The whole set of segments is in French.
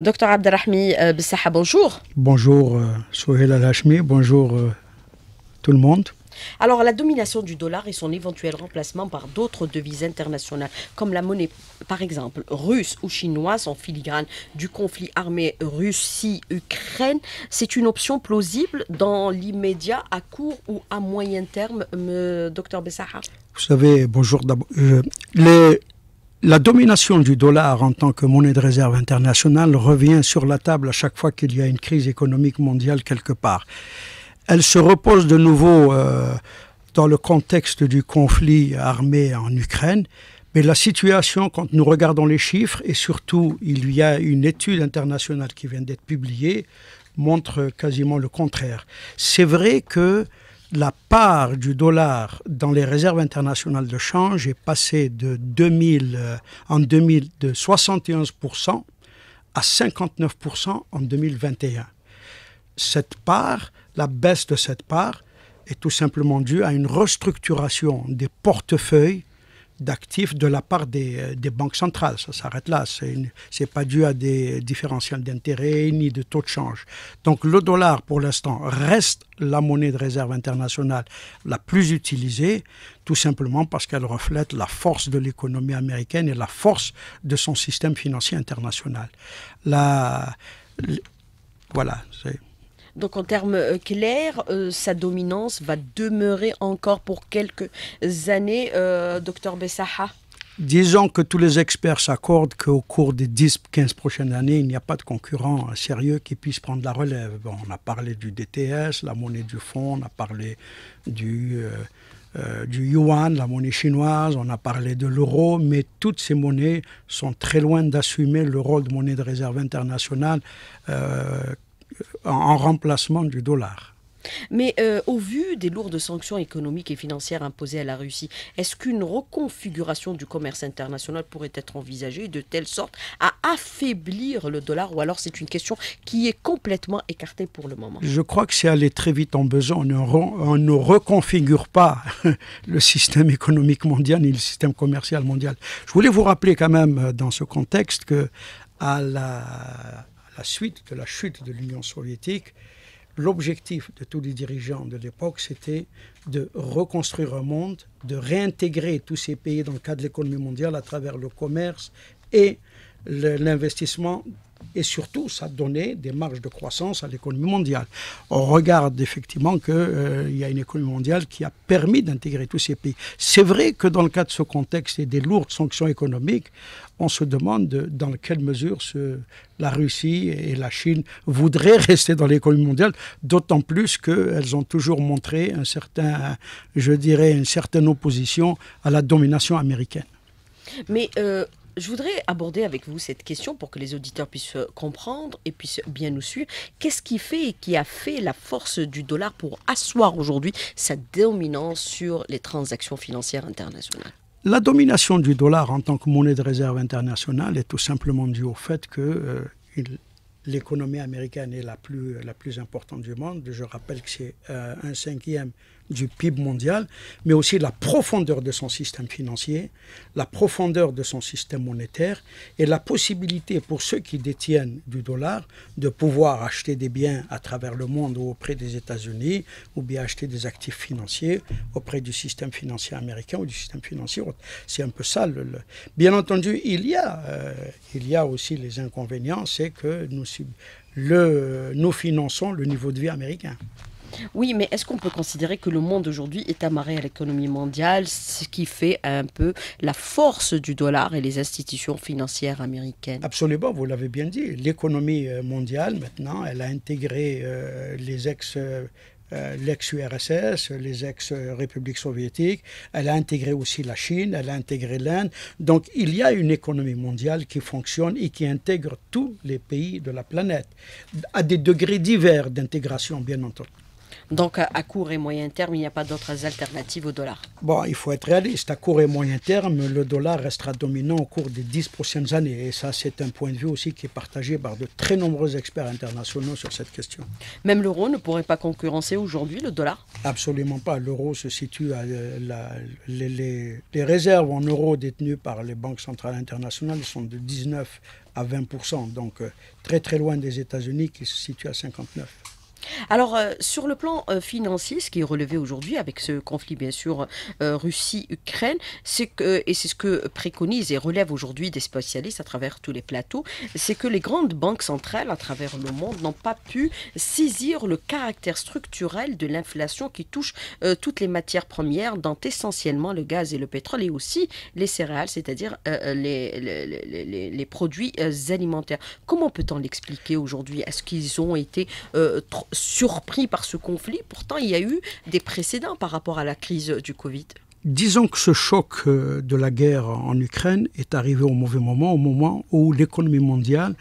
Docteur Abdelrahmi euh, Bessaha, bonjour. Bonjour euh, Souhaila al bonjour euh, tout le monde. Alors la domination du dollar et son éventuel remplacement par d'autres devises internationales, comme la monnaie par exemple russe ou chinoise en filigrane du conflit armé Russie-Ukraine, c'est une option plausible dans l'immédiat, à court ou à moyen terme, docteur Bessaha Vous savez, bonjour d'abord. les la domination du dollar en tant que monnaie de réserve internationale revient sur la table à chaque fois qu'il y a une crise économique mondiale quelque part. Elle se repose de nouveau euh, dans le contexte du conflit armé en Ukraine, mais la situation, quand nous regardons les chiffres, et surtout il y a une étude internationale qui vient d'être publiée, montre quasiment le contraire. C'est vrai que la part du dollar dans les réserves internationales de change est passée de 2000, euh, en 2000 de 71% à 59% en 2021. Cette part, la baisse de cette part est tout simplement due à une restructuration des portefeuilles d'actifs de la part euh, des, banques centrales. Ça s'arrête là. Ce n'est pas dû à des différentiels d'intérêt ni de taux de change. Donc le dollar, pour l'instant, reste la monnaie de réserve internationale la plus utilisée, tout simplement parce qu'elle reflète la force de l'économie américaine et la force de son système financier international. La, voilà, c'est donc en termes euh, clairs, euh, sa dominance va demeurer encore pour quelques années, euh, docteur Bessaha Disons que tous les experts s'accordent qu'au cours des 10-15 prochaines années, il n'y a pas de concurrent sérieux qui puisse prendre la relève. on a parlé du DTS, la monnaie du fonds, on a parlé du, yuan, la monnaie chinoise, on a parlé de l'euro, mais toutes ces monnaies sont très loin d'assumer le rôle de monnaie de réserve internationale en remplacement du dollar. Mais euh, au vu des lourdes sanctions économiques et financières imposées à la Russie, est-ce qu'une reconfiguration du commerce international pourrait être envisagée de telle sorte à affaiblir le dollar ou alors c'est une question qui est complètement écartée pour le moment Je crois que c'est aller très vite en besoin. On on ne reconfigure pas le système économique mondial ni le système commercial mondial. Je voulais vous rappeler quand même euh, dans ce contexte que à la la suite de la chute de l'Union soviétique, l'objectif de tous les dirigeants de l'époque, c'était de reconstruire un monde, de réintégrer tous ces pays dans le cadre de l'économie mondiale à travers le commerce et l'investissement et surtout ça donnait des marges de croissance à l'économie mondiale. On regarde effectivement qu'il euh, il y a une économie mondiale qui a permis d'intégrer tous ces pays. C'est vrai que dans le cadre de ce contexte et des lourdes sanctions économiques, on se demande dans quelle mesure ce, la Russie et la Chine voudraient rester dans l'économie mondiale, d'autant plus qu'elles ont toujours montré un certain, je dirais, une certaine opposition à la domination américaine. Mais euh, je voudrais aborder avec vous cette question pour que les auditeurs puissent euh, comprendre et puissent bien nous suivre. Qu'est-ce qui fait et qui a fait la force du dollar pour asseoir aujourd'hui sa dominance sur les transactions financières internationales La domination du dollar en tant que monnaie de réserve internationale est tout simplement due au fait que euh, l'économie américaine est la plus, la plus importante du monde. Je rappelle que c'est euh, un cinquième du PIB mondial, mais aussi la profondeur de son système financier, la profondeur de son système monétaire et la possibilité pour ceux qui détiennent du dollar de pouvoir acheter des biens à travers le monde ou auprès des États-Unis ou bien acheter des actifs financiers auprès du système financier américain ou du système financier. C'est un peu ça. Le, Bien entendu, il y, a, euh, il y a aussi les inconvénients, c'est que nous, le, nous finançons le niveau de vie américain. Oui, mais est-ce qu'on peut considérer que le monde aujourd'hui est amarré à l'économie mondiale, ce qui fait un peu la force du dollar et les institutions financières américaines Absolument, vous l'avez bien dit. L'économie euh, mondiale, maintenant, elle a intégré euh, les ex... Euh, l'ex-URSS, les ex-républiques soviétiques. Elle a intégré aussi la Chine, elle a intégré l'Inde. Donc il y a une économie mondiale qui fonctionne et qui intègre tous les pays de la planète, à des degrés divers d'intégration, bien entendu. Donc à court et moyen terme, il n'y a pas d'autres alternatives au dollar. Bon, il faut être réaliste. À court et moyen terme, le dollar restera dominant au cours des dix prochaines années. Et ça, c'est un point de vue aussi qui est partagé par de très nombreux experts internationaux sur cette question. Même l'euro ne pourrait pas concurrencer aujourd'hui le dollar Absolument pas. L'euro se situe à euh, les réserves en euros détenues par les banques centrales internationales sont de 19 à 20 donc euh, très très loin des États-Unis qui se situent à 59. Alors, euh, sur le plan euh, financier, ce qui est relevé aujourd'hui avec ce conflit, bien sûr, euh, Russie-Ukraine, c'est que, et c'est ce que préconisent et relèvent aujourd'hui des spécialistes à travers tous les plateaux, c'est que les grandes banques centrales à travers le monde n'ont pas pu saisir le caractère structurel de l'inflation qui touche toutes les matières premières, dont essentiellement le gaz et le pétrole, et aussi les céréales, c'est-à-dire les, les, produits alimentaires. Comment peut-on l'expliquer aujourd'hui Est-ce qu'ils ont été surpris par ce conflit. Pourtant, il y a eu des précédents par rapport à la crise du Covid. Disons que ce choc euh, de la guerre en Ukraine est arrivé au mauvais moment, au moment où l'économie mondiale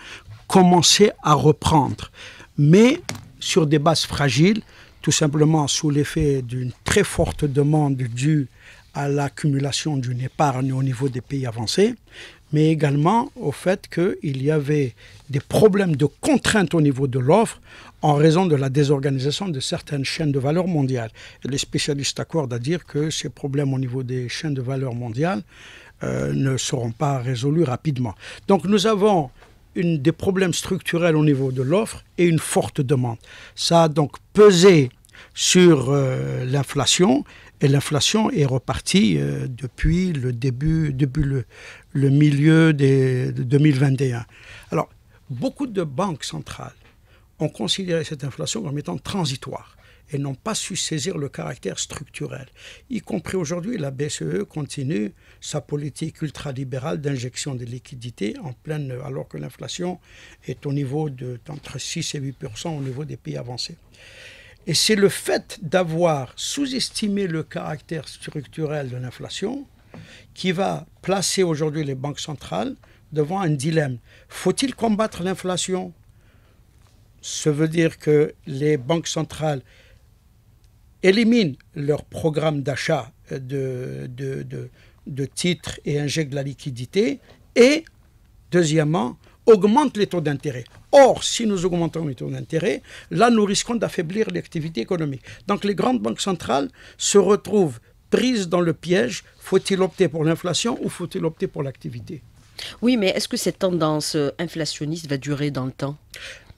commençait à reprendre, mais sur des bases fragiles, tout simplement sous l'effet d'une très forte demande due à l'accumulation d'une épargne au niveau des pays avancés, mais également au fait qu'il y avait des problèmes de contraintes au niveau de l'offre en raison de la désorganisation de certaines chaînes de valeur mondiales. les spécialistes accordent à dire que ces problèmes au niveau des chaînes de valeur mondiales euh, ne seront pas résolus rapidement. Donc nous avons des problèmes structurels au niveau de l'offre et une forte demande. Ça a donc pesé sur euh, l'inflation. Et l'inflation est repartie euh, depuis le début, début le, milieu des, de 2021. Alors, beaucoup de banques centrales ont considéré cette inflation comme étant transitoire et n'ont pas su saisir le caractère structurel. Y compris aujourd'hui, la BCE continue sa politique ultralibérale d'injection de liquidités en pleine, alors que l'inflation est au niveau de, 6 et 8 au niveau des pays avancés. Et c'est le fait d'avoir sous-estimé le caractère structurel de l'inflation qui va placer aujourd'hui les banques centrales devant un dilemme. Faut-il combattre l'inflation Ça veut dire que les banques centrales éliminent leur programme d'achat euh, de, de titres et injectent de la liquidité. Et, deuxièmement, augmentent les taux d'intérêt. Or, si nous augmentons les taux d'intérêt, là, nous risquons d'affaiblir l'activité économique. Donc, les grandes banques centrales se retrouvent prises dans le piège. Faut-il opter pour l'inflation ou faut-il opter pour l'activité Oui, mais est-ce que cette tendance euh, inflationniste va durer dans le temps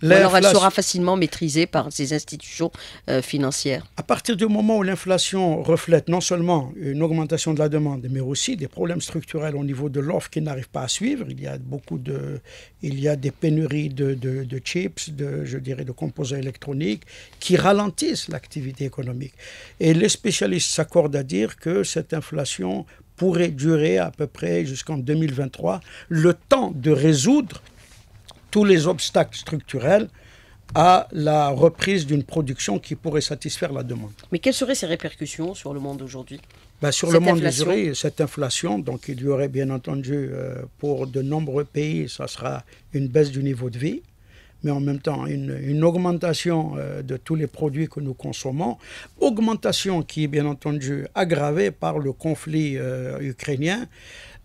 alors elle sera facilement maîtrisée par ces institutions euh, financières. À partir du moment où l'inflation reflète non seulement une augmentation de la demande, mais aussi des problèmes structurels au niveau de l'offre qui n'arrivent pas à suivre, il y a beaucoup de, il y a des pénuries de, de, de chips, de, je dirais, de composants électroniques qui ralentissent l'activité économique. Et les spécialistes s'accordent à dire que cette inflation pourrait durer à peu près jusqu'en 2023 le temps de résoudre tous les obstacles structurels à la reprise d'une production qui pourrait satisfaire la demande. Mais quelles seraient ces répercussions sur le monde aujourd'hui ben, Sur le monde d'aujourd'hui, cette inflation, donc il y aurait bien entendu euh, pour de nombreux pays, ça sera une baisse du niveau de vie, mais en même temps une, augmentation euh, de tous les produits que nous consommons, augmentation qui est bien entendu aggravée par le conflit euh, ukrainien.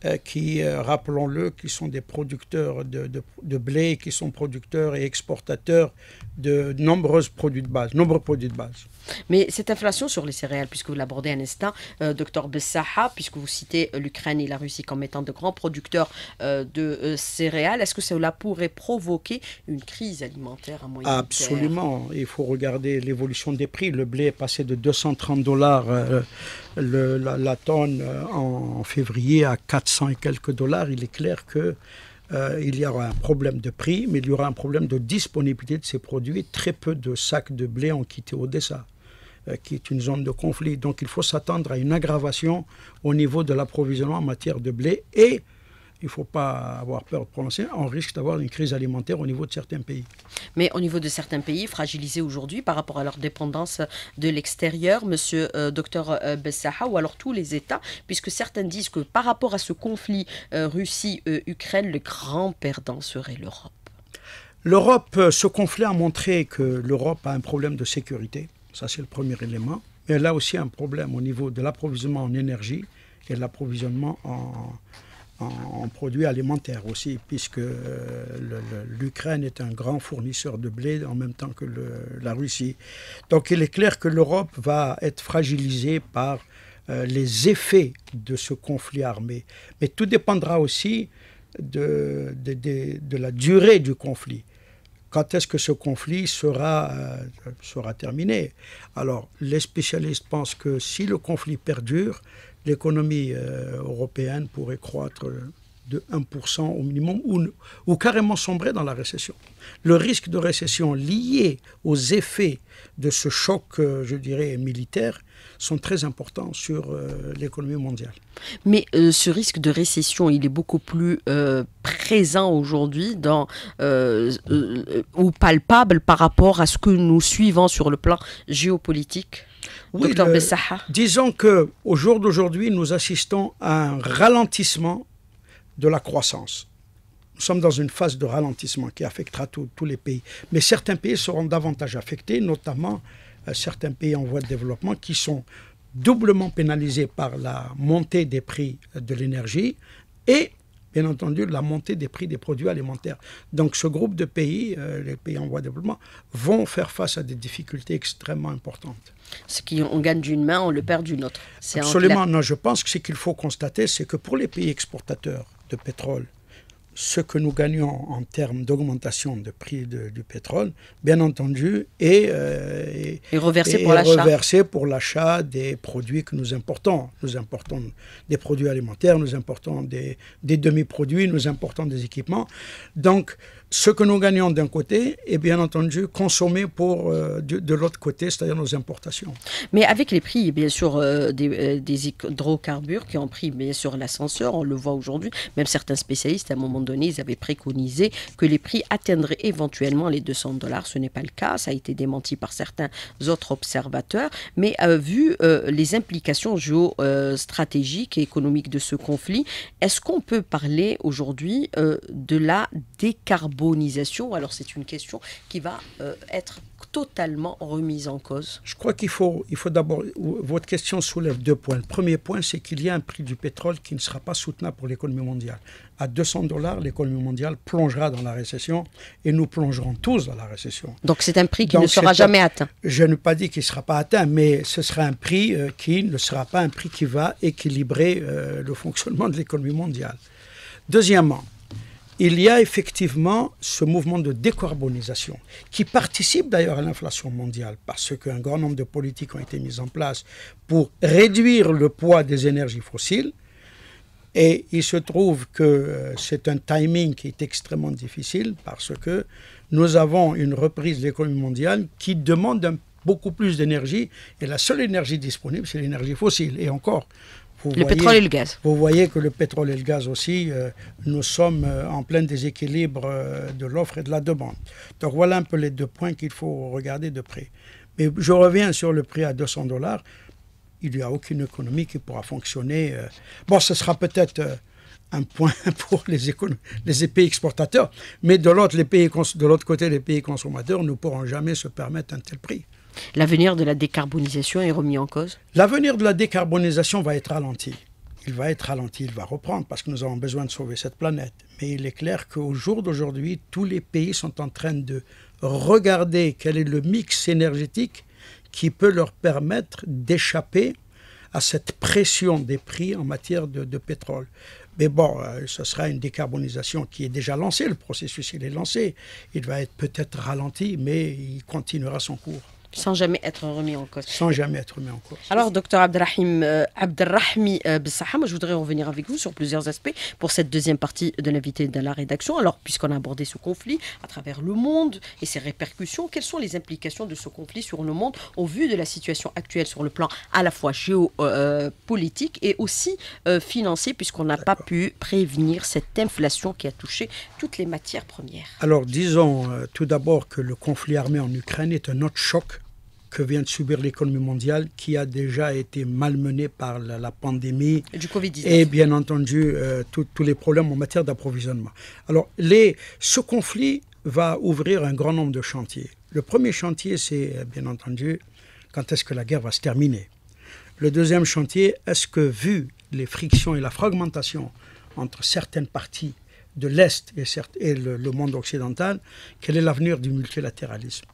Euh, qui, euh, rappelons-le, qui sont des producteurs de, blé, qui sont producteurs et exportateurs de nombreux produits de base, nombreux produits de base. Mais cette inflation sur les céréales, puisque vous l'abordez un instant, euh, docteur Bessaha, puisque vous citez l'Ukraine et la Russie comme étant de grands producteurs de céréales, est-ce que cela pourrait provoquer une crise alimentaire à moyen terme Absolument. Il faut regarder l'évolution des prix. Le blé est passé de 230 dollars la, tonne euh, en février à 400 et quelques dollars, il est clair que euh, il y aura un problème de prix, mais il y aura un problème de disponibilité de ces produits. Très peu de sacs de blé ont quitté Odessa, euh, qui est une zone de conflit. Donc il faut s'attendre à une aggravation au niveau de l'approvisionnement en matière de blé et il ne faut pas avoir peur de prononcer, on risque d'avoir une crise alimentaire au niveau de certains pays. Mais au niveau de certains pays fragilisés aujourd'hui par rapport à leur dépendance de l'extérieur, monsieur euh, docteur euh, Bessaha, ou alors tous les États, puisque certains disent que par rapport à ce conflit euh, Russie-Ukraine, le grand perdant serait l'Europe. L'Europe, ce conflit a montré que l'Europe a un problème de sécurité, ça c'est le premier élément, mais elle a aussi un problème au niveau de l'approvisionnement en énergie et de l'approvisionnement en en, produits alimentaires aussi, puisque euh, l'Ukraine est un grand fournisseur de blé en même temps que la Russie. Donc il est clair que l'Europe va être fragilisée par euh, les effets de ce conflit armé. Mais tout dépendra aussi de, de, la durée du conflit. Quand est-ce que ce conflit sera, euh, sera terminé Alors, les spécialistes pensent que si le conflit perdure, l'économie euh, européenne pourrait croître de 1% au minimum ou, carrément sombrer dans la récession. Le risque de récession lié aux effets de ce choc, euh, je dirais, militaire, sont très importants sur euh, l'économie mondiale. Mais ce risque de récession, il est beaucoup plus présent aujourd'hui ou palpable par rapport à ce que nous suivons sur le plan géopolitique oui, disons que au jour d'aujourd'hui, nous assistons à un ralentissement de la croissance. Nous sommes dans une phase de ralentissement qui affectera tous les pays. Mais certains pays seront davantage affectés, notamment euh, certains pays en voie de développement qui sont doublement pénalisés par la montée des prix de l'énergie et bien entendu la montée des prix des produits alimentaires. Donc ce groupe de pays, euh, les pays en voie de développement, vont faire face à des difficultés extrêmement importantes. Ce qu'on gagne d'une main, on le perd d'une autre. Absolument. Non, je pense que ce qu'il faut constater, c'est que pour les pays exportateurs de pétrole, ce que nous gagnons en termes d'augmentation de prix du pétrole, bien entendu, est, euh, reversé, pour pour l'achat des produits que nous importons. Nous importons des produits alimentaires, nous importons des, des demi-produits, nous importons des équipements. Donc, ce que nous gagnons d'un côté est bien entendu consommé pour, euh, de, l'autre côté, c'est-à-dire nos importations. Mais avec les prix, bien sûr, euh, des, euh, des, hydrocarbures qui ont pris bien sûr l'ascenseur, on le voit aujourd'hui, même certains spécialistes, à un moment donné, ils avaient préconisé que les prix atteindraient éventuellement les 200 dollars. Ce n'est pas le cas, ça a été démenti par certains autres observateurs. Mais vu les implications géostratégiques et économiques de ce conflit, est-ce qu'on peut parler aujourd'hui de la décarbonation alors c'est une question qui va euh, être totalement remise en cause. Je crois qu'il faut, il faut d'abord, votre question soulève deux points. Le premier point, c'est qu'il y a un prix du pétrole qui ne sera pas soutenable pour l'économie mondiale. À 200 dollars, l'économie mondiale plongera dans la récession et nous plongerons tous dans la récession. Donc c'est un prix qui ne sera jamais atteint. Je ne pas dit qu'il ne sera pas atteint, mais ce sera un prix euh, qui ne sera pas un prix qui va équilibrer euh, le fonctionnement de l'économie mondiale. Deuxièmement, il y a effectivement ce mouvement de décarbonisation qui participe d'ailleurs à l'inflation mondiale parce qu'un grand nombre de politiques ont été mises en place pour réduire le poids des énergies fossiles. Et il se trouve que euh, c'est un timing qui est extrêmement difficile parce que nous avons une reprise de l'économie mondiale qui demande beaucoup plus d'énergie et la seule énergie disponible, c'est l'énergie fossile. Et encore, le pétrole et le gaz. Vous voyez que le pétrole et le gaz aussi, euh, nous sommes euh, en plein déséquilibre euh, de l'offre et de la demande. Donc voilà un peu les deux points qu'il faut regarder de près. Mais je reviens sur le prix à 200 dollars. Il n'y a aucune économie qui pourra fonctionner. Bon, ce sera peut-être un point pour les, les pays exportateurs, mais de l'autre, de l'autre côté, les pays consommateurs ne pourront jamais se permettre un tel prix. L'avenir de la décarbonisation est remis en cause L'avenir de la décarbonisation va être ralenti. Il va être ralenti, il va reprendre parce que nous avons besoin de sauver cette planète. Mais il est clair qu'au jour d'aujourd'hui, tous les pays sont en train de regarder quel est le mix énergétique qui peut leur permettre d'échapper à cette pression des prix en matière de, pétrole. Mais bon, euh, ce sera une décarbonisation qui est déjà lancée, le processus est lancé, il va être peut-être ralenti, mais il continuera son cours. Sans jamais être remis en cause. Sans jamais être remis en cause. Alors, docteur Abdelrahim, euh, euh je voudrais revenir avec vous sur plusieurs aspects pour cette deuxième partie de l'invité de la rédaction. Alors, puisqu'on a abordé ce conflit à travers le monde et ses répercussions, quelles sont les implications de ce conflit sur le monde au vu de la situation actuelle sur le plan à la fois géopolitique euh, euh, et aussi financier, puisqu'on n'a pas pu prévenir cette inflation qui a touché toutes les matières premières Alors, disons tout d'abord que le conflit armé en Ukraine est un autre choc que vient de subir l'économie mondiale, qui a déjà été malmenée par la, pandémie et, du COVID et bien entendu euh, tous les problèmes en matière d'approvisionnement. Alors, les, ce conflit va ouvrir un grand nombre de chantiers. Le premier chantier, c'est euh, bien entendu quand est-ce que la guerre va se terminer. Le deuxième chantier, est-ce que vu les frictions et la fragmentation entre certaines parties de l'Est et, le monde occidental, quel est l'avenir du multilatéralisme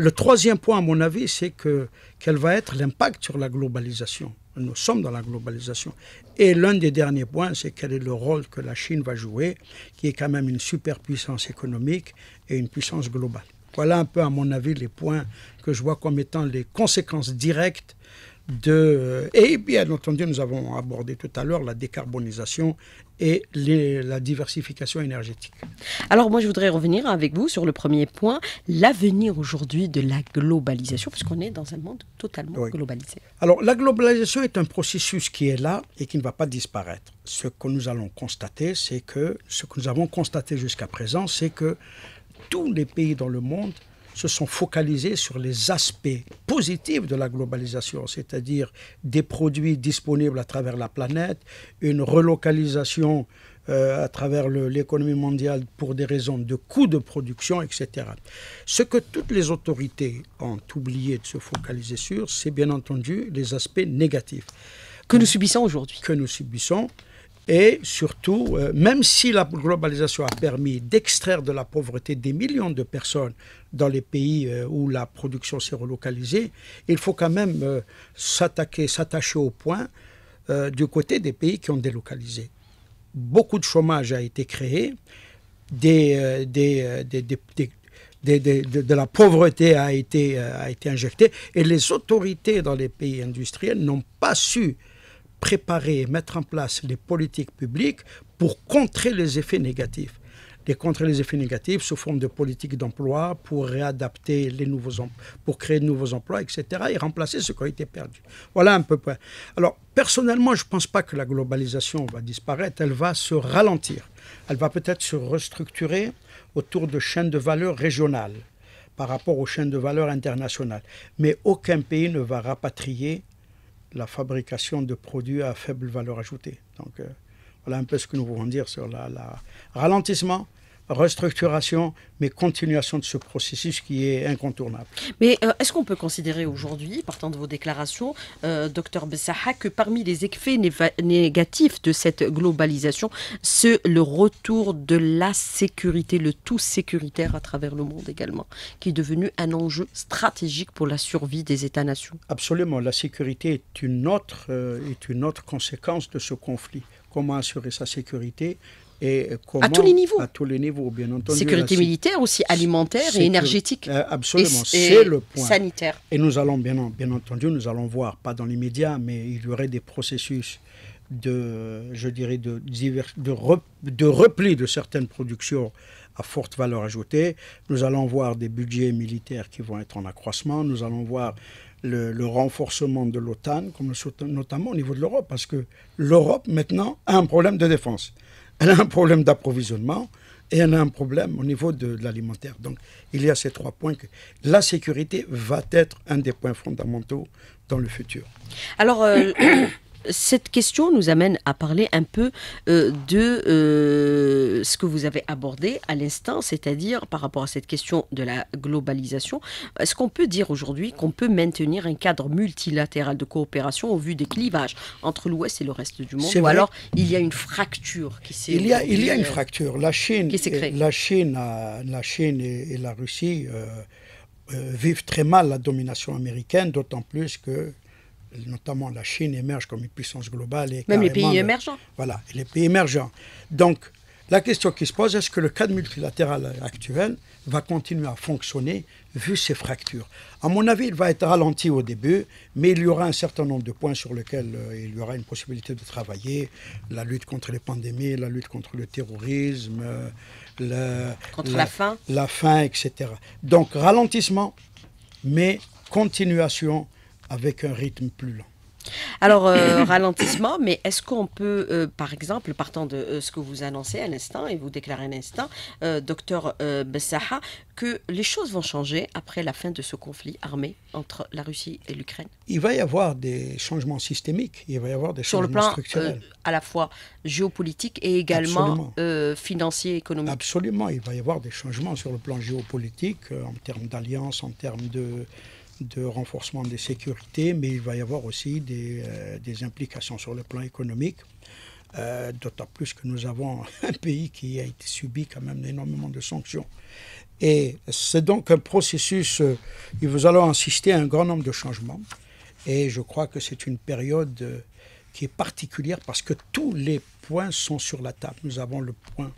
le troisième point, à mon avis, c'est que quel va être l'impact sur la globalisation. Nous sommes dans la globalisation. Et l'un des derniers points, c'est quel est le rôle que la Chine va jouer, qui est quand même une superpuissance économique et une puissance globale. Voilà un peu, à mon avis, les points que je vois comme étant les conséquences directes de... Euh, et bien entendu, nous avons abordé tout à l'heure la décarbonisation et la diversification énergétique. Alors moi, je voudrais revenir avec vous sur le premier point, l'avenir aujourd'hui de la globalisation, puisqu'on est dans un monde totalement globalisé. Alors la globalisation est un processus qui est là et qui ne va pas disparaître. Ce que nous allons constater, c'est que ce que nous avons constaté jusqu'à présent, c'est que tous les pays dans le monde se sont focalisés sur les aspects positifs de la globalisation, c'est-à-dire des produits disponibles à travers la planète, une relocalisation euh, à travers l'économie mondiale pour des raisons de coûts de production, etc. Ce que toutes les autorités ont oublié de se focaliser sur, c'est bien entendu les aspects négatifs. Que nous subissons aujourd'hui. Que nous subissons. Et surtout, euh, même si la globalisation a permis d'extraire de la pauvreté des millions de personnes dans les pays euh, où la production s'est relocalisée, il faut quand même euh, s'attaquer, s'attacher au point du côté des pays qui ont délocalisé. Beaucoup de chômage a été créé, de, la pauvreté a été injectée et les autorités dans les pays industriels n'ont pas su préparer et mettre en place les politiques publiques pour contrer les effets négatifs. Les contrer les effets négatifs sous forme de politiques d'emploi pour réadapter les nouveaux emplois, pour créer de nouveaux emplois, etc. et remplacer ce qui a été perdu. Voilà un peu près. Alors, personnellement, je ne pense pas que la globalisation va disparaître. Elle va se ralentir. Elle va peut-être se restructurer autour de chaînes de valeur régionales par rapport aux chaînes de valeur internationales. Mais aucun pays ne va rapatrier la fabrication de produits à faible valeur ajoutée. Donc euh, voilà un peu ce que nous pouvons dire sur le la, ralentissement restructuration, mais continuation de ce processus qui est incontournable. Mais euh, est-ce qu'on peut considérer aujourd'hui, partant de vos déclarations, euh, docteur Bessaha, que parmi les effets négatifs de cette globalisation, c'est le retour de la sécurité, le tout sécuritaire à travers le monde également, qui est devenu un enjeu stratégique pour la survie des États-nations Absolument, la sécurité est une autre, euh, est une autre conséquence de ce conflit. Comment assurer sa sécurité à tous les niveaux. À tous les niveaux, bien entendu. Sécurité militaire aussi, alimentaire et énergétique. Euh, absolument, c'est le point. Sanitaire. Et nous allons, bien, entendu, nous allons voir, pas dans l'immédiat, mais il y aurait des processus de, je dirais, de, repli de certaines productions à forte valeur ajoutée. Nous allons voir des budgets militaires qui vont être en accroissement. Nous allons voir le, renforcement de l'OTAN, notamment au niveau de l'Europe, parce que l'Europe, maintenant, a un problème de défense elle a un problème d'approvisionnement et elle a un problème au niveau de, l'alimentaire. Donc, il y a ces trois points que la sécurité va être un des points fondamentaux dans le futur. Alors, euh, cette question nous amène à parler un peu euh, de euh, ce que vous avez abordé à l'instant, c'est-à-dire par rapport à cette question de la globalisation. Est-ce qu'on peut dire aujourd'hui qu'on peut maintenir un cadre multilatéral de coopération au vu des clivages entre l'Ouest et le reste du monde Ou alors il y a une fracture qui s'est il il y a une euh, fracture. La Chine, la Chine, et, la Russie. vivent très mal la domination américaine, d'autant plus que notamment la Chine émerge comme une puissance globale. Et Même les pays émergents. Voilà, les pays émergents. Donc, la question qui se pose, est-ce que le cadre multilatéral actuel va continuer à fonctionner vu ces fractures À mon avis, il va être ralenti au début, mais il y aura un certain nombre de points sur lesquels euh, il y aura une possibilité de travailler. La lutte contre les pandémies, la lutte contre le terrorisme, euh, le, contre la, la faim. La faim, etc. Donc, ralentissement, mais continuation avec un rythme plus lent. Alors, euh, ralentissement, mais est-ce qu'on peut, euh, par exemple, partant de euh, ce que vous annoncez à l'instant et vous déclarez à l'instant, docteur Bessaha, que les choses vont changer après la fin de ce conflit armé entre la Russie et l'Ukraine Il va y avoir des changements systémiques, il va y avoir des Sur changements plan, à la fois géopolitique et également financier, économique. Absolument, il va y avoir des changements sur le plan géopolitique, en termes d'alliance, en termes de de renforcement des sécurités, mais il va y avoir aussi des, euh, des implications sur le plan économique. Euh, d'autant plus que nous avons un pays qui a été subi quand même énormément de sanctions. Et c'est donc un processus, il euh, va vous insister à un grand nombre de changements. Et je crois que c'est une période qui est particulière parce que tous les points sont sur la table. Nous avons le point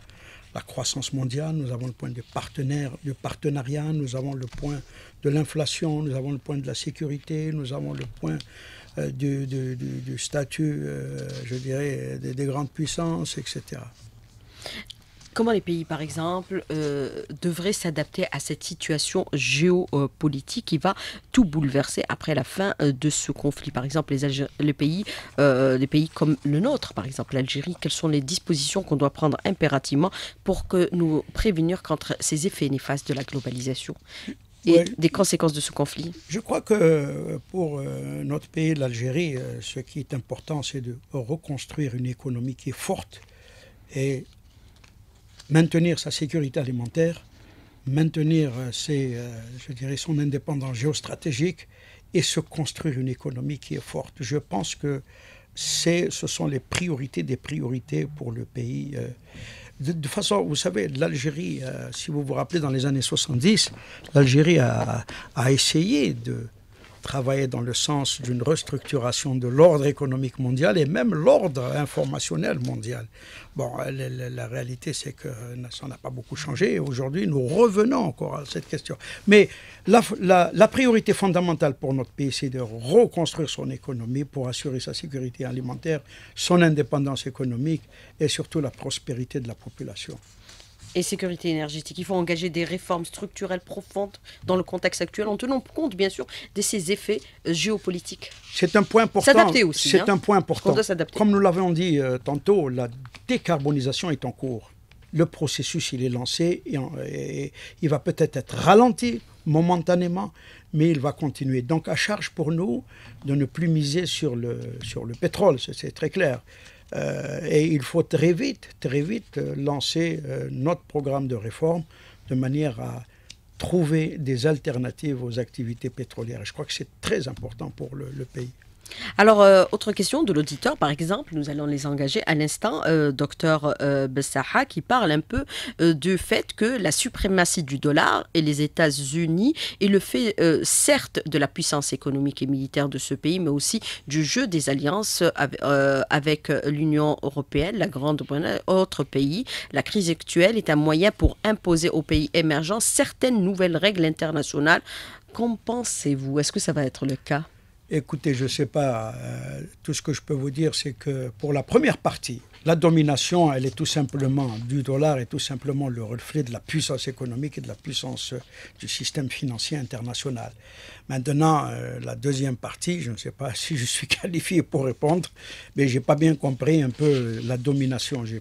la croissance mondiale, nous avons le point de partenaires, du partenariat, nous avons le point de l'inflation, nous avons le point de la sécurité, nous avons le point euh, du, statut, euh, je dirais, des, grandes puissances, etc. Comment les pays, par exemple, euh, devraient s'adapter à cette situation géopolitique qui va tout bouleverser après la fin de ce conflit Par exemple, les, les pays, les pays comme le nôtre, par exemple l'Algérie, quelles sont les dispositions qu'on doit prendre impérativement pour que nous prévenir contre ces effets néfastes de la globalisation et des conséquences de ce conflit Je crois que euh, pour euh, notre pays, l'Algérie, euh, ce qui est important, c'est de reconstruire une économie qui est forte et maintenir sa sécurité alimentaire, maintenir son indépendance géostratégique et se construire une économie qui est forte. Je pense que ce sont les priorités des priorités pour le pays de, toute façon, vous savez, l'Algérie, euh, si vous vous rappelez, dans les années 70, l'Algérie a essayé de, travailler dans le sens d'une restructuration de l'ordre économique mondial et même l'ordre informationnel mondial. Bon, la, réalité, c'est que euh, ça n'a pas beaucoup changé. Aujourd'hui, nous revenons encore à cette question. Mais la priorité fondamentale pour notre pays, c'est de reconstruire son économie pour assurer sa sécurité alimentaire, son indépendance économique et surtout la prospérité de la population et sécurité énergétique. Il faut engager des réformes structurelles profondes dans le contexte actuel en tenant compte, bien sûr, de ces effets euh, géopolitiques. C'est un point important. S'adapter aussi. C'est hein. un point important. Comme nous l'avons dit euh, tantôt, la décarbonisation est en cours. Le processus, il est lancé et, il va peut-être être ralenti momentanément, mais il va continuer. Donc à charge pour nous de ne plus miser sur le, sur le pétrole, c'est très clair. Euh, et il faut très vite, très vite euh, lancer euh, notre programme de réforme de manière à trouver des alternatives aux activités pétrolières. je crois que c'est très important pour le pays. Alors, euh, autre question de l'auditeur, par exemple, nous allons les engager à l'instant, Dr euh, docteur euh, qui parle un peu du fait que la suprématie du dollar et les États-Unis et le fait, certes, de la puissance économique et militaire de ce pays, mais aussi du jeu des alliances avec, l'Union européenne, la grande autre pays. La crise actuelle est un moyen pour imposer aux pays émergents certaines nouvelles règles internationales. Qu'en pensez-vous Est-ce que ça va être le cas Écoutez, je ne sais pas, euh, tout ce que je peux vous dire, c'est que pour la première partie, la domination, elle est tout simplement, du dollar est tout simplement le reflet de la puissance économique et de la puissance euh, du système financier international. Maintenant, euh, la deuxième partie, je ne sais pas si je suis qualifié pour répondre, mais je n'ai pas bien compris un peu la domination. Je n'ai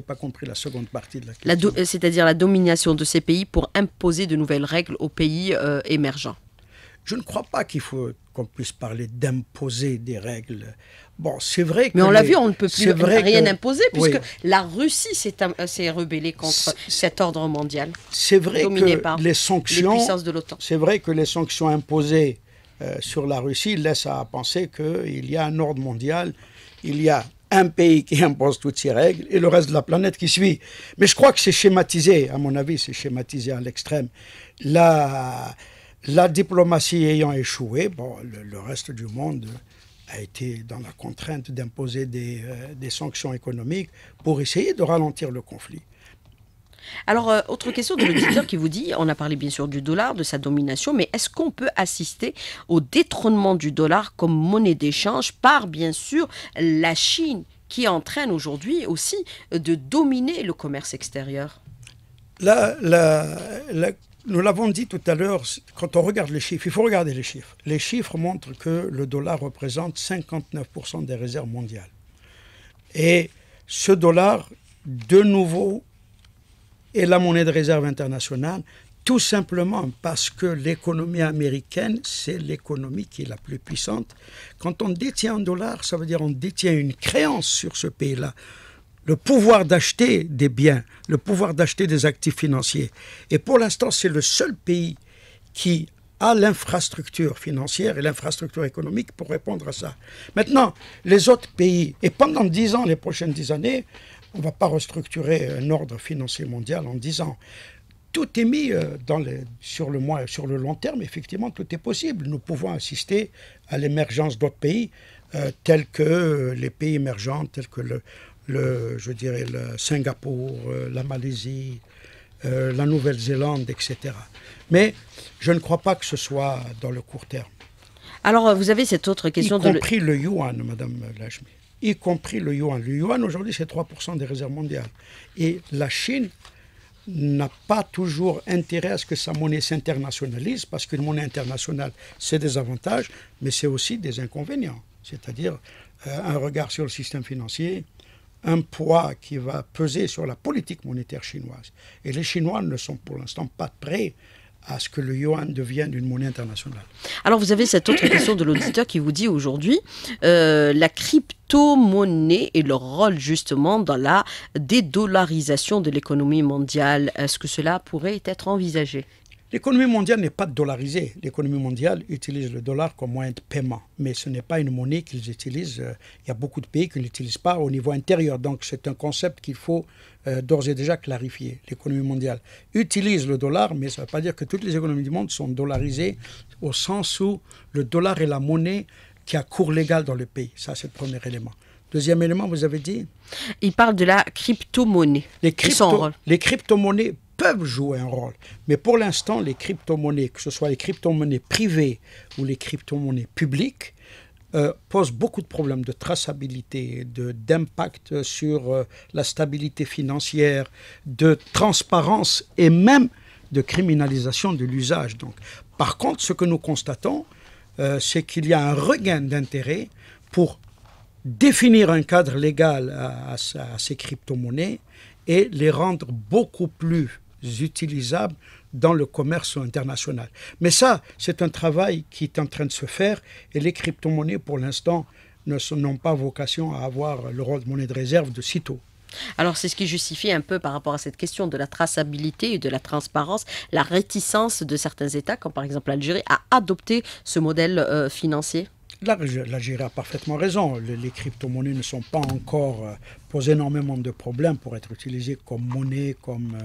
pas, compris la seconde partie de la question. C'est-à-dire la domination de ces pays pour imposer de nouvelles règles aux pays émergents. Je ne crois pas qu'il faut qu'on puisse parler d'imposer des règles. Bon, c'est vrai que. Mais on l'a vu, on ne peut plus rien imposer, puisque la Russie s'est euh, rebellée contre cet ordre mondial. C'est vrai que par les sanctions. de l'OTAN. C'est vrai que les sanctions imposées euh, sur la Russie laissent à penser qu'il y a un ordre mondial, il y a un pays qui impose toutes ses règles et le reste de la planète qui suit. Mais je crois que c'est schématisé, à mon avis, c'est schématisé à l'extrême. La la diplomatie ayant échoué, bon, le, reste du monde a été dans la contrainte d'imposer des, euh, sanctions économiques pour essayer de ralentir le conflit. Alors, euh, autre question de l'auditeur qui vous dit, on a parlé bien sûr du dollar, de sa domination, mais est-ce qu'on peut assister au détrônement du dollar comme monnaie d'échange par, bien sûr, la Chine, qui entraîne aujourd'hui aussi de dominer le commerce extérieur nous l'avons dit tout à l'heure, quand on regarde les chiffres, il faut regarder les chiffres. Les chiffres montrent que le dollar représente 59% des réserves mondiales. Et ce dollar, de nouveau, est la monnaie de réserve internationale, tout simplement parce que l'économie américaine, c'est l'économie qui est la plus puissante. Quand on détient un dollar, ça veut dire qu'on détient une créance sur ce pays-là le pouvoir d'acheter des biens, le pouvoir d'acheter des actifs financiers. Et pour l'instant, c'est le seul pays qui a l'infrastructure financière et l'infrastructure économique pour répondre à ça. Maintenant, les autres pays, et pendant dix ans, les prochaines dix années, on ne va pas restructurer un ordre financier mondial en 10 ans. Tout est mis euh, sur, le sur le long terme, effectivement, tout est possible. Nous pouvons assister à l'émergence d'autres pays, euh, tels que les pays émergents, tels que le, le, je dirais, le Singapour, euh, la Malaisie, euh, la Nouvelle-Zélande, etc. Mais je ne crois pas que ce soit dans le court terme. Alors, euh, vous avez cette autre question. Y compris le, yuan, Madame Lachmi. Y compris le yuan. Le yuan, aujourd'hui, c'est 3% des réserves mondiales. Et la Chine n'a pas toujours intérêt à ce que sa monnaie s'internationalise, parce qu'une monnaie internationale, c'est des avantages, mais c'est aussi des inconvénients. C'est-à-dire un regard sur le système financier, un poids qui va peser sur la politique monétaire chinoise. Et les Chinois ne sont pour l'instant pas prêts à ce que le yuan devienne une monnaie internationale. Alors vous avez cette autre question de l'auditeur qui vous dit aujourd'hui euh, la crypto-monnaie et leur rôle justement dans la dédollarisation de l'économie mondiale. Est-ce que cela pourrait être envisagé L'économie mondiale n'est pas dollarisée. L'économie mondiale utilise le dollar comme moyen de paiement, mais ce n'est pas une monnaie qu'ils utilisent. Euh, il y a beaucoup de pays qui ne l'utilisent pas au niveau intérieur. Donc c'est un concept qu'il faut euh, d'ores et déjà clarifier. L'économie mondiale utilise le dollar, mais ça ne veut pas dire que toutes les économies du monde sont dollarisées au sens où le dollar est la monnaie qui a cours légal dans le pays. Ça, c'est le premier élément. Deuxième élément, vous avez dit Il parle de la crypto-monnaie. Les, les crypto-monnaies peuvent jouer un rôle. Mais pour l'instant, les crypto-monnaies, que ce soit les crypto-monnaies privées ou les crypto-monnaies publiques, euh, posent beaucoup de problèmes de traçabilité, d'impact sur euh, la stabilité financière, de transparence et même de criminalisation de l'usage. Donc, par contre, ce que nous constatons, euh, c'est qu'il y a un regain d'intérêt pour définir un cadre légal à, à ces crypto-monnaies et les rendre beaucoup plus utilisables dans le commerce international. Mais ça, c'est un travail qui est en train de se faire et les crypto-monnaies, pour l'instant, n'ont pas vocation à avoir le rôle de monnaie de réserve de sitôt. Alors c'est ce qui justifie un peu par rapport à cette question de la traçabilité et de la transparence, la réticence de certains États, comme par exemple l'Algérie, à adopter ce modèle euh, financier L'Algérie a parfaitement raison. Les crypto-monnaies ne sont pas encore, euh, énormément de problèmes pour être utilisées comme monnaie, comme... Euh,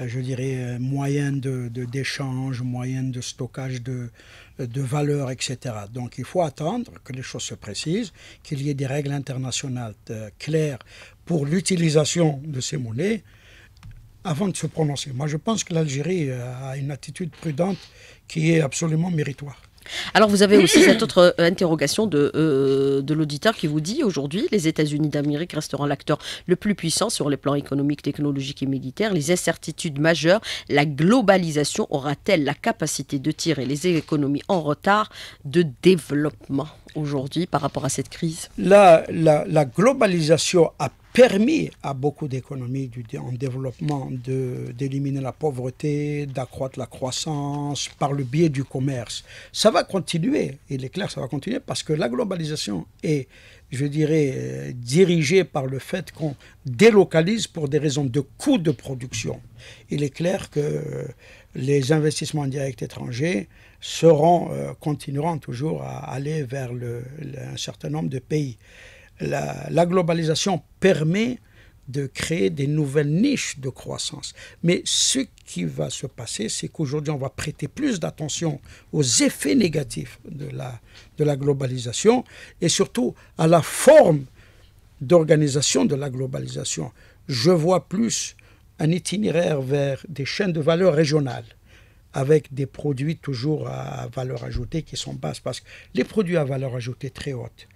euh, je dirais, euh, moyen d'échange, de, de moyen de stockage de, euh, de valeurs, etc. Donc il faut attendre que les choses se précisent, qu'il y ait des règles internationales claires pour l'utilisation de ces monnaies avant de se prononcer. Moi, je pense que l'Algérie a une attitude prudente qui est absolument méritoire. Alors vous avez aussi cette autre euh, interrogation euh, de, l'auditeur qui vous dit aujourd'hui les États-Unis d'Amérique resteront l'acteur le plus puissant sur les plans économiques, technologiques et militaires. Les incertitudes majeures, la globalisation aura-t-elle la capacité de tirer les économies en retard de développement aujourd'hui par rapport à cette crise la, la globalisation a permis à beaucoup d'économies en développement d'éliminer la pauvreté, d'accroître la croissance par le biais du commerce. Ça va continuer, il est clair, ça va continuer parce que la globalisation est, je dirais, euh, dirigée par le fait qu'on délocalise pour des raisons de coût de production. Il est clair que euh, les investissements directs étrangers seront, euh, continueront toujours à aller vers un certain nombre de pays la, globalisation permet de créer des nouvelles niches de croissance. Mais ce qui va se passer, c'est qu'aujourd'hui, on va prêter plus d'attention aux effets négatifs de la, de la globalisation et surtout à la forme d'organisation de la globalisation. Je vois plus un itinéraire vers des chaînes de valeur régionales avec des produits toujours à valeur ajoutée qui sont basses parce que les produits à valeur ajoutée très haute,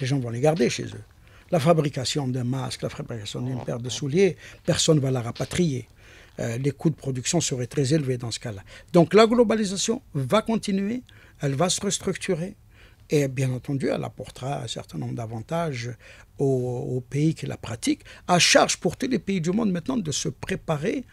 les gens vont les garder chez eux. La fabrication d'un masque, la fabrication d'une paire de souliers, personne ne va la rapatrier. Euh, les coûts de production seraient très élevés dans ce cas-là. Donc la globalisation va continuer, elle va se restructurer. Et bien entendu, elle apportera un certain nombre d'avantages aux, pays qui la pratiquent, à charge pour tous les pays du monde maintenant de se préparer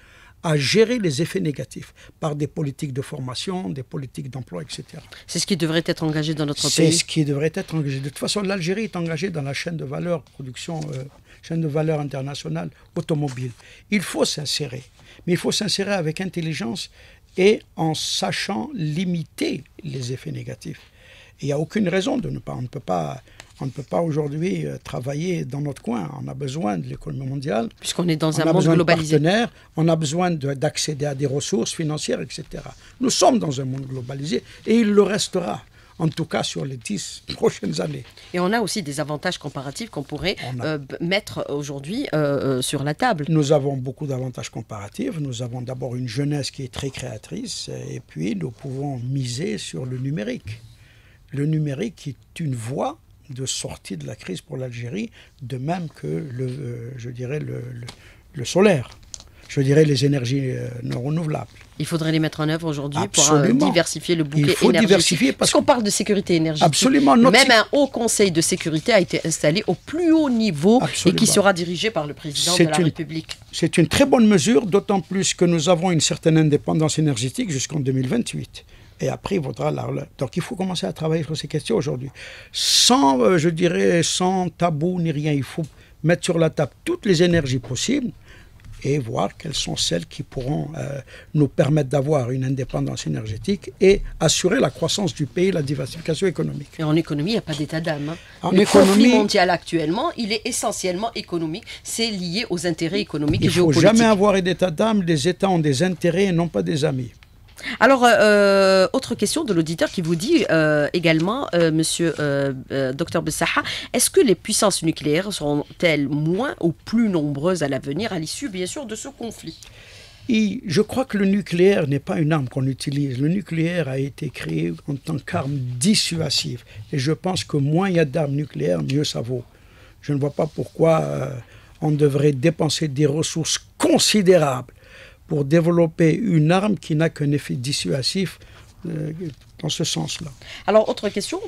à gérer les effets négatifs par des politiques de formation, des politiques d'emploi, etc. C'est ce qui devrait être engagé dans notre pays C'est ce qui devrait être engagé. De toute façon, l'Algérie est engagée dans la chaîne de valeur, production, euh, chaîne de valeur internationale automobile. Il faut s'insérer, mais il faut s'insérer avec intelligence et en sachant limiter les effets négatifs. Il n'y a aucune raison de ne pas. On ne peut pas. On ne peut pas aujourd'hui euh, travailler dans notre coin. On a besoin de l'économie mondiale. Puisqu'on est dans un monde globalisé. on a besoin d'accéder à des ressources financières, etc. Nous sommes dans un monde globalisé et il le restera en tout cas sur les dix prochaines années. Et on a aussi des avantages comparatifs qu'on pourrait euh, mettre aujourd'hui euh, sur la table. Nous avons beaucoup d'avantages comparatifs. Nous avons d'abord une jeunesse qui est très créatrice et puis nous pouvons miser sur le numérique. Le numérique est une voie de sortie de la crise pour l'Algérie, de même que le, euh, je dirais le, solaire, je dirais les énergies euh, renouvelables. Il faudrait les mettre en œuvre aujourd'hui pour euh, diversifier le bouquet Il faut Diversifier parce, qu'on parle de sécurité énergétique. Absolument. Même un haut conseil de sécurité a été installé au plus haut niveau et qui sera dirigé par le président de la République. C'est une très bonne mesure, d'autant plus que nous avons une certaine indépendance énergétique jusqu'en 2028 et après il vaudra la Donc il faut commencer à travailler sur ces questions aujourd'hui. Sans, euh, je dirais, sans tabou ni rien, il faut mettre sur la table toutes les énergies possibles et voir quelles sont celles qui pourront euh, nous permettre d'avoir une indépendance énergétique et assurer la croissance du pays, la diversification économique. Et en économie, il n'y a pas d'état d'âme. Hein. Le économie, conflit mondial actuellement, il est essentiellement économique. C'est lié aux intérêts économiques et géopolitiques. Il ne faut jamais avoir d'état d'âme. Les États ont des intérêts et non pas des amis. Alors, euh, euh, autre question de l'auditeur qui vous dit euh, également, euh, monsieur docteur Bessaha, est-ce que les puissances nucléaires seront-elles moins ou plus nombreuses à l'avenir à l'issue, bien sûr, de ce conflit et je crois que le nucléaire n'est pas une arme qu'on utilise. Le nucléaire a été créé en tant qu'arme dissuasive. Et je pense que moins il y a d'armes nucléaires, mieux ça vaut. Je ne vois pas pourquoi on devrait dépenser des ressources considérables pour développer une arme qui n'a qu'un effet dissuasif euh, dans ce sens-là. Alors, autre question,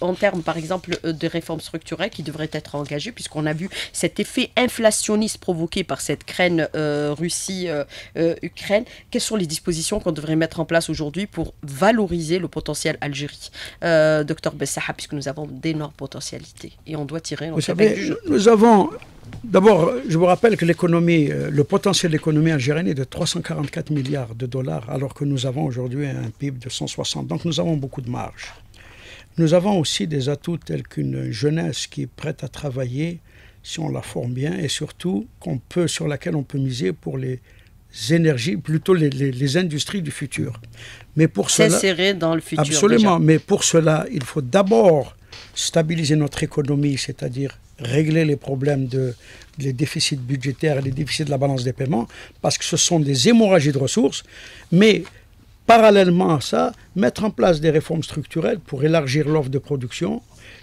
en termes, par exemple, euh, de réformes structurelles qui devraient être engagées, puisqu'on a vu cet effet inflationniste provoqué par cette crène euh, Russie-Ukraine, quelles sont les dispositions qu'on devrait mettre en place aujourd'hui pour valoriser le potentiel Algérie Docteur Bessaha, puisque nous avons d'énormes potentialités et on doit tirer Vous savez, Nous avons D'abord, je vous rappelle que l'économie, euh, le potentiel de l'économie algérienne est de 344 milliards de dollars, alors que nous avons aujourd'hui un PIB de 160. Donc nous avons beaucoup de marge. Nous avons aussi des atouts tels qu'une jeunesse qui est prête à travailler si on la forme bien et surtout qu'on peut, sur laquelle on peut miser pour les énergies, plutôt les, industries du futur. Mais pour cela, dans le futur. Absolument. Mais pour cela, il faut d'abord stabiliser notre économie, c'est-à-dire régler les problèmes de les déficits budgétaires et les déficits de la balance des paiements, parce que ce sont des hémorragies de ressources, mais parallèlement à ça, mettre en place des réformes structurelles pour élargir l'offre de production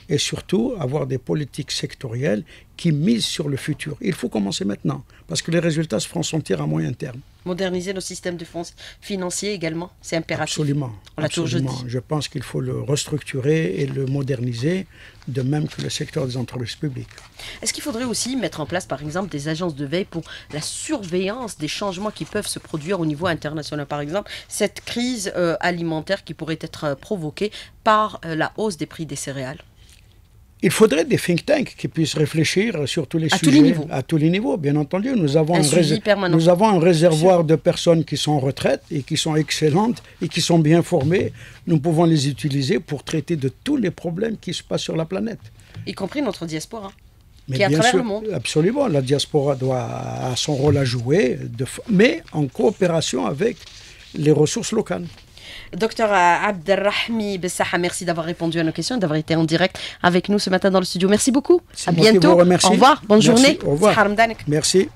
et surtout avoir des politiques sectorielles qui mise sur le futur. Il faut commencer maintenant, parce que les résultats se feront sentir à moyen terme. Moderniser nos systèmes de fonds financiers également, c'est impératif. Absolument. On absolument. Je pense qu'il faut le restructurer et le moderniser, de même que le secteur des entreprises publiques. Est-ce qu'il faudrait aussi mettre en place, par exemple, des agences de veille pour la surveillance des changements qui peuvent se produire au niveau international Par exemple, cette crise euh, alimentaire qui pourrait être euh, provoquée par euh, la hausse des prix des céréales il faudrait des think tanks qui puissent réfléchir sur tous les sujets. À tous les niveaux, bien entendu. Nous avons un, réservoir de personnes qui sont en retraite et qui sont excellentes et qui sont bien formées. Nous pouvons les utiliser pour traiter de tous les problèmes qui se passent sur la planète. Y compris notre diaspora. Mais qui le monde. Absolument. La diaspora doit, a son rôle à jouer, mais en coopération avec les ressources locales. Docteur Abdelrahmi Bessaha, merci d'avoir répondu à nos questions, d'avoir été en direct avec nous ce matin dans le studio. Merci beaucoup. à bientôt. Au revoir. Bonne journée. Au revoir. Merci.